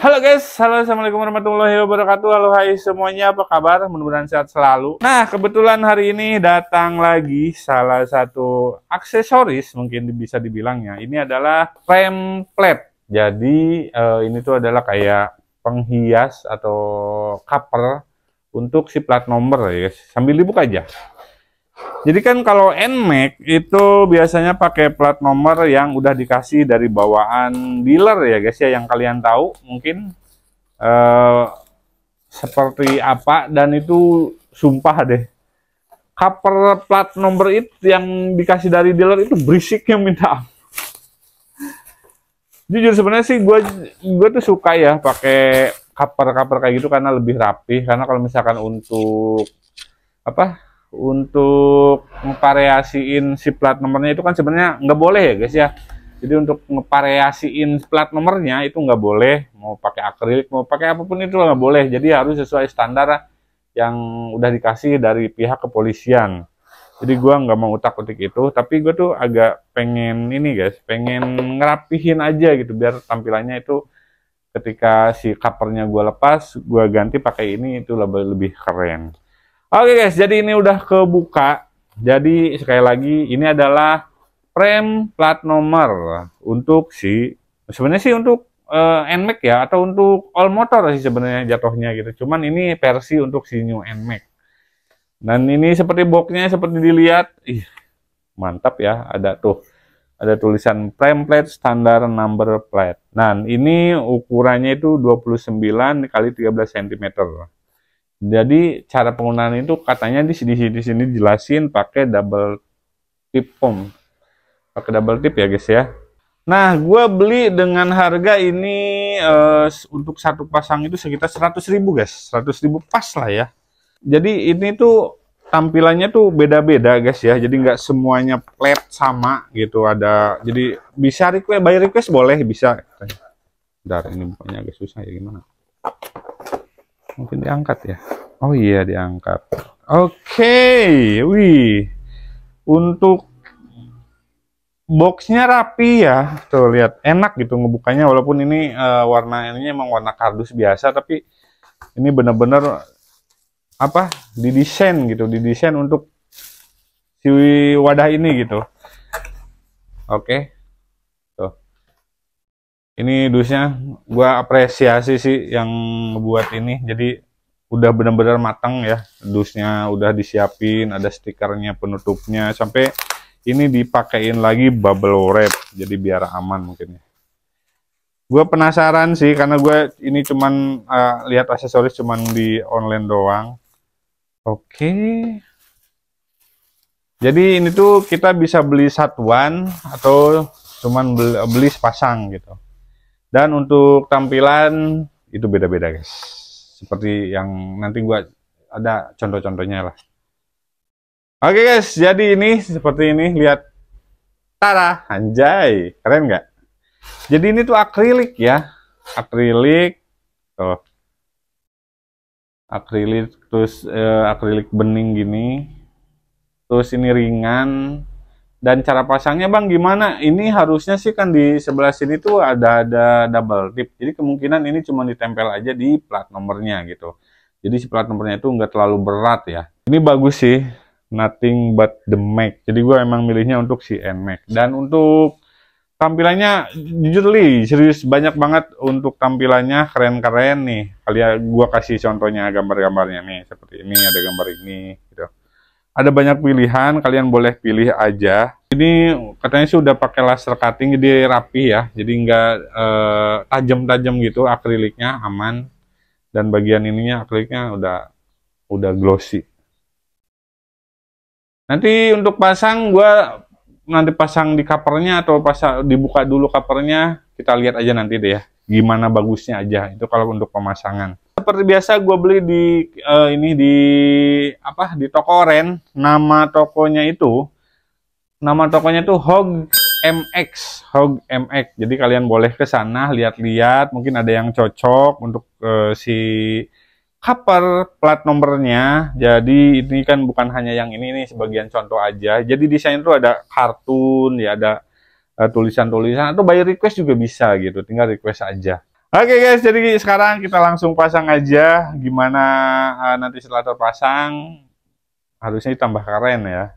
Halo guys, halo assalamualaikum warahmatullahi wabarakatuh. Halo hai semuanya, apa kabar? Mudah-mudahan sehat selalu. Nah, kebetulan hari ini datang lagi salah satu aksesoris mungkin bisa dibilangnya. Ini adalah rem plate. Jadi eh, ini tuh adalah kayak penghias atau cover untuk si plat nomor ya guys. Sambil dibuka aja. Jadi kan kalau NMAX itu biasanya pakai plat nomor yang udah dikasih dari bawaan dealer ya guys ya yang kalian tahu mungkin eh, seperti apa dan itu sumpah deh cover plat nomor itu yang dikasih dari dealer itu berisik yang minta jujur sebenarnya sih gue gue tuh suka ya pakai cover cover kayak gitu karena lebih rapi karena kalau misalkan untuk apa untuk ngevariasiin si plat nomornya itu kan sebenarnya nggak boleh ya guys ya jadi untuk ngevariasiin plat nomornya itu nggak boleh mau pakai akrilik mau pakai apapun itu nggak boleh jadi harus sesuai standar yang udah dikasih dari pihak kepolisian jadi gua nggak mau utak utik itu tapi gue tuh agak pengen ini guys pengen ngerapihin aja gitu biar tampilannya itu ketika si covernya gue lepas gue ganti pakai ini itu lebih keren Oke guys, jadi ini udah kebuka. Jadi sekali lagi ini adalah frame plat nomor untuk si sebenarnya sih untuk uh, NMAX ya atau untuk all motor sih sebenarnya jatuhnya gitu. Cuman ini versi untuk si new NMAX. Dan ini seperti boxnya seperti dilihat, ih mantap ya ada tuh ada tulisan frame plate standar number plate. Nah ini ukurannya itu 29 kali 13 cm. Jadi cara penggunaan itu katanya di sini di sini jelasin pakai double tip Pakai double tip ya guys ya. Nah, gue beli dengan harga ini uh, untuk satu pasang itu sekitar 100 ribu guys. 100 ribu pas lah ya. Jadi ini tuh tampilannya tuh beda-beda guys ya. Jadi nggak semuanya flat sama gitu. Ada jadi bisa request by request boleh bisa. Bentar, ini bukannya agak susah ya gimana? mungkin diangkat ya oh iya diangkat oke okay. wih untuk boxnya rapi ya tuh lihat enak gitu ngebukanya walaupun ini uh, warna ini emang warna kardus biasa tapi ini bener-bener apa didesain gitu didesain untuk si wadah ini gitu oke ini dusnya gua apresiasi sih yang buat ini jadi udah benar-benar matang ya dusnya udah disiapin ada stikernya penutupnya sampai ini dipakein lagi bubble wrap jadi biar aman mungkin ya gue penasaran sih karena gue ini cuman uh, lihat aksesoris cuman di online doang oke jadi ini tuh kita bisa beli satuan atau cuman beli, beli sepasang gitu dan untuk tampilan itu beda-beda guys. Seperti yang nanti gua ada contoh-contohnya lah. Oke guys, jadi ini seperti ini lihat Tara, anjay, keren nggak? Jadi ini tuh akrilik ya, akrilik, tuh, akrilik terus eh, akrilik bening gini, terus ini ringan, dan cara pasangnya bang gimana ini harusnya sih kan di sebelah sini tuh ada ada double tip jadi kemungkinan ini cuma ditempel aja di plat nomornya gitu jadi si plat nomornya itu nggak terlalu berat ya ini bagus sih nothing but the Mac jadi gue emang milihnya untuk si NMAX dan untuk tampilannya jujur li serius banyak banget untuk tampilannya keren-keren nih kalian ya, gue kasih contohnya gambar-gambarnya nih seperti ini ada gambar ini gitu ada banyak pilihan kalian boleh pilih aja ini katanya sih udah pakai laser cutting jadi rapi ya jadi nggak eh, tajam-tajam gitu akriliknya aman dan bagian ininya akriliknya udah udah glossy nanti untuk pasang gue nanti pasang di covernya atau pasang dibuka dulu covernya kita lihat aja nanti deh ya gimana bagusnya aja itu kalau untuk pemasangan seperti biasa gue beli di uh, ini di apa di toko Ren. Nama tokonya itu nama tokonya itu Hog MX, Hog MX. Jadi kalian boleh ke sana lihat-lihat, mungkin ada yang cocok untuk uh, si cover plat nomornya. Jadi ini kan bukan hanya yang ini nih sebagian contoh aja. Jadi desain itu ada kartun, ya ada eh, tulisan-tulisan uh, atau by request juga bisa gitu. Tinggal request aja. Oke okay guys, jadi sekarang kita langsung pasang aja gimana uh, nanti setelah terpasang harusnya ditambah keren ya.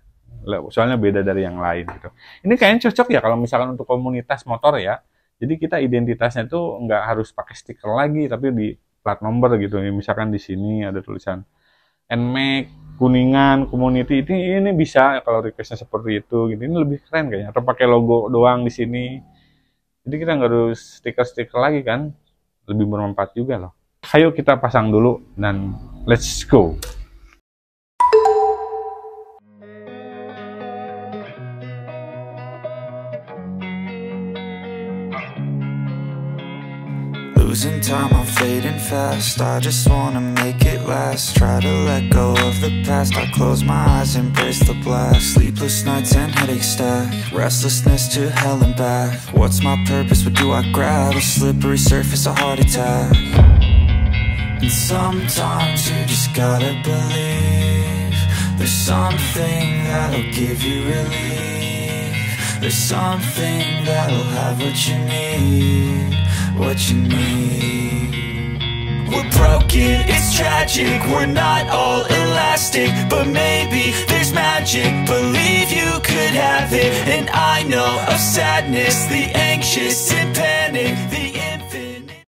Soalnya beda dari yang lain gitu. Ini kayaknya cocok ya kalau misalkan untuk komunitas motor ya. Jadi kita identitasnya tuh nggak harus pakai stiker lagi tapi di plat nomor gitu. Misalkan di sini ada tulisan NMAX Kuningan Community ini ini bisa kalau requestnya seperti itu gitu. Ini lebih keren kayaknya. Atau pakai logo doang di sini. Jadi kita nggak harus stiker-stiker lagi kan lebih bermanfaat juga loh. Ayo kita pasang dulu dan let's go. Losing time, I'm fading fast I just wanna make it last Try to let go of the past I close my eyes, embrace the blast Sleepless nights and headaches stack Restlessness to hell and back What's my purpose, what do I grab? A slippery surface, a heart attack And sometimes you just gotta believe There's something that'll give you relief There's something that'll have what you need what you need We're broken, it's tragic We're not all elastic But maybe there's magic Believe you could have it And I know of sadness The anxious and panic